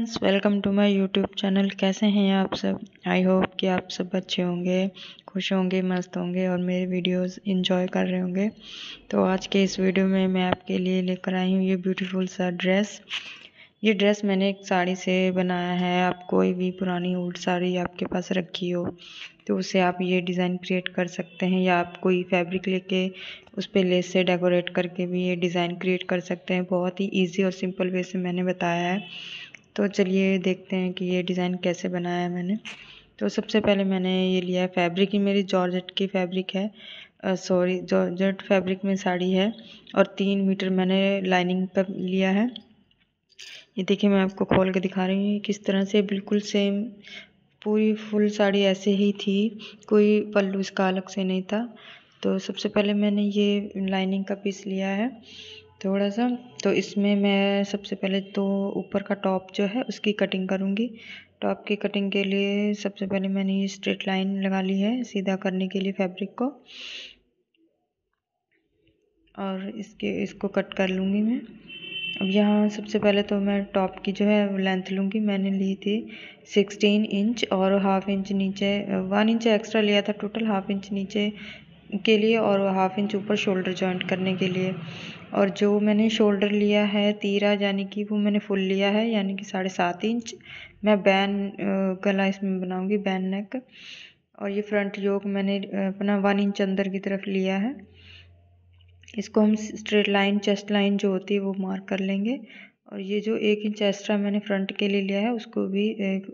friends welcome to my YouTube channel कैसे हैं आप सब आई होप कि आप सब अच्छे होंगे खुश होंगे मस्त होंगे और मेरे वीडियोस इंजॉय कर रहे होंगे तो आज के इस वीडियो में मैं आपके लिए लेकर आई हूँ ये ब्यूटीफुल सा ड्रेस ये ड्रेस मैंने एक साड़ी से बनाया है आप कोई भी पुरानी ओल्ड साड़ी आपके पास रखी हो तो उसे आप ये डिज़ाइन क्रिएट कर सकते हैं या आप कोई फैब्रिक लेके उस पर लेस से डेकोरेट करके भी ये डिज़ाइन क्रिएट कर सकते हैं बहुत ही इजी और सिंपल वे से मैंने बताया है तो चलिए देखते हैं कि ये डिज़ाइन कैसे बनाया है मैंने तो सबसे पहले मैंने ये लिया है फैब्रिक ही मेरी जॉर्जेट की फैब्रिक है सॉरी जॉर्जेट फैब्रिक में साड़ी है और तीन मीटर मैंने लाइनिंग पर लिया है ये देखिए मैं आपको खोल के दिखा रही हूँ किस तरह से बिल्कुल सेम पूरी फुल साड़ी ऐसे ही थी कोई पल्लू इसका अलग से नहीं था तो सबसे पहले मैंने ये लाइनिंग का पीस लिया है थोड़ा सा तो इसमें मैं सबसे पहले तो ऊपर का टॉप जो है उसकी कटिंग करूँगी टॉप की कटिंग के लिए सबसे पहले मैंने ये स्ट्रेट लाइन लगा ली है सीधा करने के लिए फैब्रिक को और इसके इसको कट कर लूँगी मैं अब यहाँ सबसे पहले तो मैं टॉप की जो है लेंथ लूँगी मैंने ली थी सिक्सटीन इंच और हाफ इंच नीचे वन इंच एक्स्ट्रा लिया था टोटल हाफ इंच नीचे के लिए और हाफ़ इंच ऊपर शोल्डर जॉइंट करने के लिए और जो मैंने शोल्डर लिया है तीरा यानी कि वो मैंने फुल लिया है यानी कि साढ़े सात इंच मैं बैन गला इसमें बनाऊंगी बैन नेक और ये फ्रंट योग मैंने अपना वन इंच अंदर की तरफ लिया है इसको हम स्ट्रेट लाइन चेस्ट लाइन जो होती है वो मार्क कर लेंगे और ये जो एक इंच एक्स्ट्रा मैंने फ्रंट के लिए लिया है उसको भी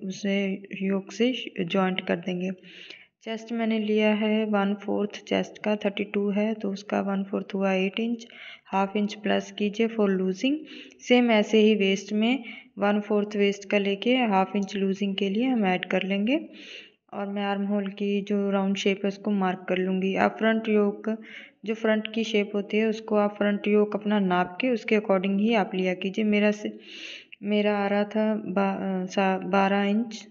उसे योग से जॉइंट कर देंगे चेस्ट मैंने लिया है वन फोर्थ चेस्ट का थर्टी टू है तो उसका वन फोर्थ हुआ eight inch half inch plus कीजिए फॉर लूजिंग सेम ऐसे ही वेस्ट में वन फोर्थ वेस्ट का लेके हाफ इंच लूजिंग के लिए हम ऐड कर लेंगे और मैं आर्म होल की जो राउंड शेप है उसको मार्क कर लूँगी आप फ्रंट योक जो फ्रंट की शेप होती है उसको आप फ्रंट योक अपना नाप के उसके अकॉर्डिंग ही आप लिया कीजिए मेरा से मेरा आ रहा था बा, बारह इंच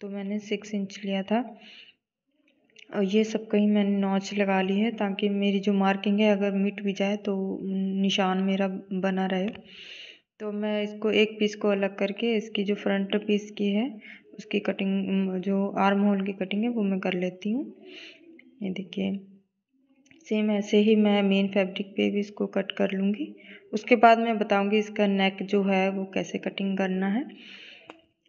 तो मैंने सिक्स इंच लिया था और ये सब कहीं मैंने नोच लगा ली है ताकि मेरी जो मार्किंग है अगर मिट भी जाए तो निशान मेरा बना रहे तो मैं इसको एक पीस को अलग करके इसकी जो फ्रंट पीस की है उसकी कटिंग जो आर्म होल की कटिंग है वो मैं कर लेती हूँ ये देखिए सेम ऐसे ही मैं मेन फैब्रिक पे भी इसको कट कर लूँगी उसके बाद मैं बताऊँगी इसका नेक जो है वो कैसे कटिंग करना है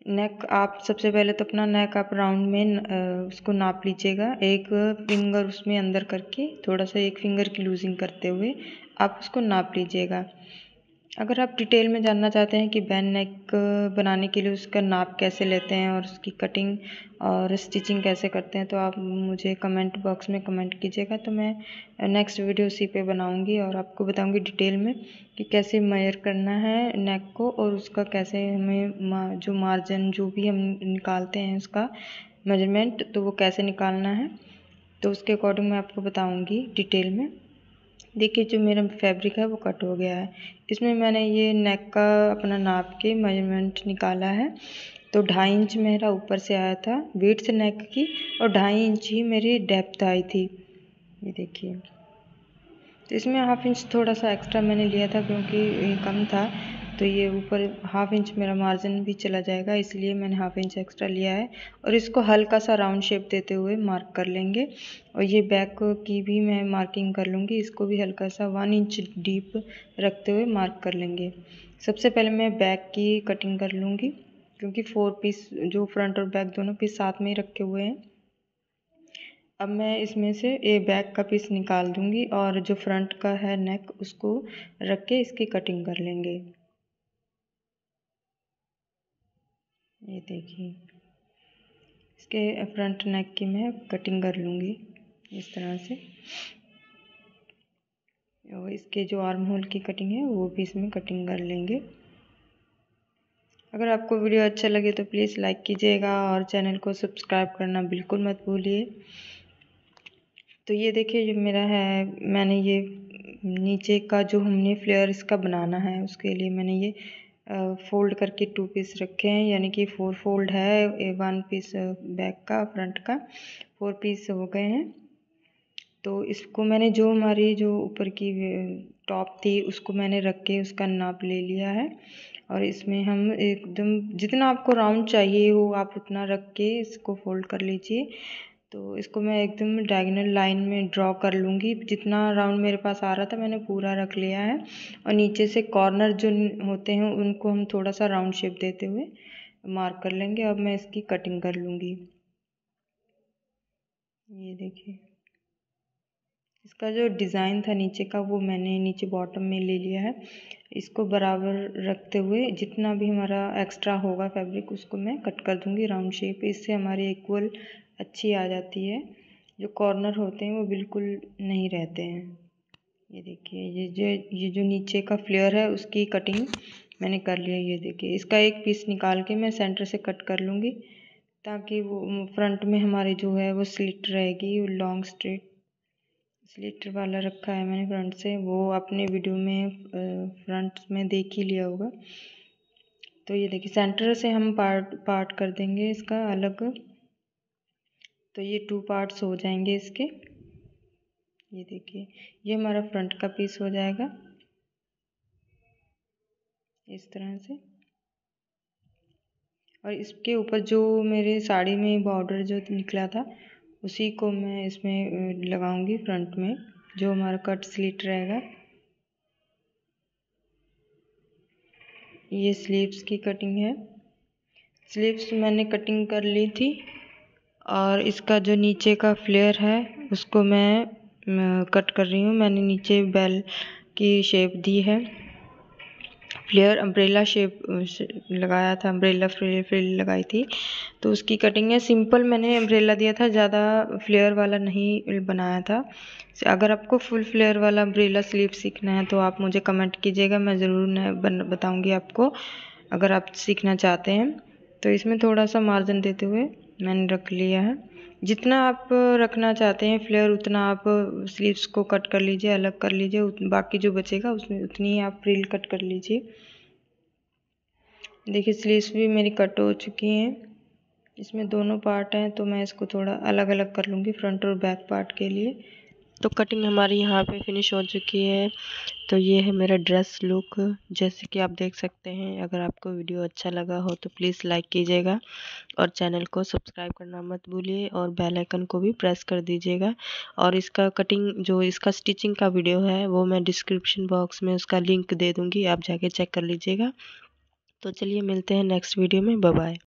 नेक आप सबसे पहले तो अपना नेक आप राउंड में उसको नाप लीजिएगा एक फिंगर उसमें अंदर करके थोड़ा सा एक फिंगर की लूजिंग करते हुए आप उसको नाप लीजिएगा अगर आप डिटेल में जानना चाहते हैं कि बैन नेक बनाने के लिए उसका नाप कैसे लेते हैं और उसकी कटिंग और स्टिचिंग कैसे करते हैं तो आप मुझे कमेंट बॉक्स में कमेंट कीजिएगा तो मैं नेक्स्ट वीडियो उसी पे बनाऊंगी और आपको बताऊंगी डिटेल में कि कैसे मेयर करना है नेक को और उसका कैसे हमें जो मार्जिन जो भी हम निकालते हैं उसका मेजरमेंट तो वो कैसे निकालना है तो उसके अकॉर्डिंग मैं आपको बताऊँगी डिटेल में देखिए जो मेरा फैब्रिक है वो कट हो गया है इसमें मैंने ये नेक का अपना नाप के मेजरमेंट निकाला है तो ढाई इंच मेरा ऊपर से आया था से नेक की और ढाई इंच ही मेरी डेप्थ आई थी ये देखिए तो इसमें हाफ इंच थोड़ा सा एक्स्ट्रा मैंने लिया था क्योंकि कम था तो ये ऊपर हाफ इंच मेरा मार्जिन भी चला जाएगा इसलिए मैंने हाफ इंच एक्स्ट्रा लिया है और इसको हल्का सा राउंड शेप देते हुए मार्क कर लेंगे और ये बैक की भी मैं मार्किंग कर लूँगी इसको भी हल्का सा वन इंच डीप रखते हुए मार्क कर लेंगे सबसे पहले मैं बैक की कटिंग कर लूँगी क्योंकि फोर पीस जो फ्रंट और बैक दोनों पीस साथ में ही रखे हुए हैं अब मैं इसमें से ये बैक का पीस निकाल दूंगी और जो फ्रंट का है नेक उसको रख के इसकी कटिंग कर लेंगे ये देखिए इसके फ्रंट नेक की मैं कटिंग कर लूँगी इस तरह से और इसके जो आर्म होल की कटिंग है वो भी इसमें कटिंग कर लेंगे अगर आपको वीडियो अच्छा लगे तो प्लीज़ लाइक कीजिएगा और चैनल को सब्सक्राइब करना बिल्कुल मत भूलिए तो ये देखिए जो मेरा है मैंने ये नीचे का जो हमने फ्लेयर इसका बनाना है उसके लिए मैंने ये फोल्ड करके टू पीस रखे हैं यानी कि फोर फोल्ड है वन पीस बैक का फ्रंट का फोर पीस हो गए हैं तो इसको मैंने जो हमारी जो ऊपर की टॉप थी उसको मैंने रख के उसका नाप ले लिया है और इसमें हम एकदम जितना आपको राउंड चाहिए हो आप उतना रख के इसको फोल्ड कर लीजिए तो इसको मैं एकदम डायगनल लाइन में ड्रॉ कर लूँगी जितना राउंड मेरे पास आ रहा था मैंने पूरा रख लिया है और नीचे से कॉर्नर जो होते हैं उनको हम थोड़ा सा राउंड शेप देते हुए मार्क कर लेंगे अब मैं इसकी कटिंग कर लूँगी ये देखिए इसका जो डिज़ाइन था नीचे का वो मैंने नीचे बॉटम में ले लिया है इसको बराबर रखते हुए जितना भी हमारा एक्स्ट्रा होगा फैब्रिक उसको मैं कट कर दूंगी राउंड शेप इससे हमारी इक्वल अच्छी आ जाती है जो कॉर्नर होते हैं वो बिल्कुल नहीं रहते हैं ये देखिए ये जो ये जो नीचे का फ्लेयर है उसकी कटिंग मैंने कर लिया ये देखिए इसका एक पीस निकाल के मैं सेंटर से कट कर लूँगी ताकि वो फ्रंट में हमारे जो है वो स्लिट रहेगी लॉन्ग स्ट्रेट स्लिट वाला रखा है मैंने फ्रंट से वो अपने वीडियो में फ्रंट में देख ही लिया होगा तो ये देखिए सेंटर से हम पार्ट पार्ट कर देंगे इसका अलग तो ये टू पार्ट्स हो जाएंगे इसके ये देखिए ये हमारा फ्रंट का पीस हो जाएगा इस तरह से और इसके ऊपर जो मेरे साड़ी में बॉर्डर जो निकला था उसी को मैं इसमें लगाऊंगी फ्रंट में जो हमारा कट स्लीट रहेगा ये स्लीव्स की कटिंग है स्लीव्स मैंने कटिंग कर ली थी और इसका जो नीचे का फ्लेयर है उसको मैं कट कर रही हूँ मैंने नीचे बेल की शेप दी है फ्लेयर अम्ब्रेला शेप लगाया था अम्ब्रेला फ्रिल फ्रिल लगाई थी तो उसकी कटिंग है सिंपल मैंने अम्ब्रेला दिया था ज़्यादा फ्लेयर वाला नहीं बनाया था अगर आपको फुल फ्लेयर वाला अम्ब्रेला स्लीव सीखना है तो आप मुझे कमेंट कीजिएगा मैं ज़रूर बन बताऊँगी आपको अगर आप सीखना चाहते हैं तो इसमें थोड़ा सा मार्जिन देते हुए मैंने रख लिया है जितना आप रखना चाहते हैं फ्लेयर उतना आप स्लीव्स को कट कर लीजिए अलग कर लीजिए बाकी जो बचेगा उसमें उतनी ही आप फ्रिल कट कर लीजिए देखिए स्लीव्स भी मेरी कट हो चुकी हैं इसमें दोनों पार्ट हैं तो मैं इसको थोड़ा अलग अलग कर लूँगी फ्रंट और बैक पार्ट के लिए तो कटिंग हमारी यहाँ पे फिनिश हो चुकी है तो ये है मेरा ड्रेस लुक जैसे कि आप देख सकते हैं अगर आपको वीडियो अच्छा लगा हो तो प्लीज़ लाइक कीजिएगा और चैनल को सब्सक्राइब करना मत भूलिए और बेल आइकन को भी प्रेस कर दीजिएगा और इसका कटिंग जो इसका स्टिचिंग का वीडियो है वो मैं डिस्क्रिप्शन बॉक्स में उसका लिंक दे दूँगी आप जाके चेक कर लीजिएगा तो चलिए मिलते हैं नेक्स्ट वीडियो में बाय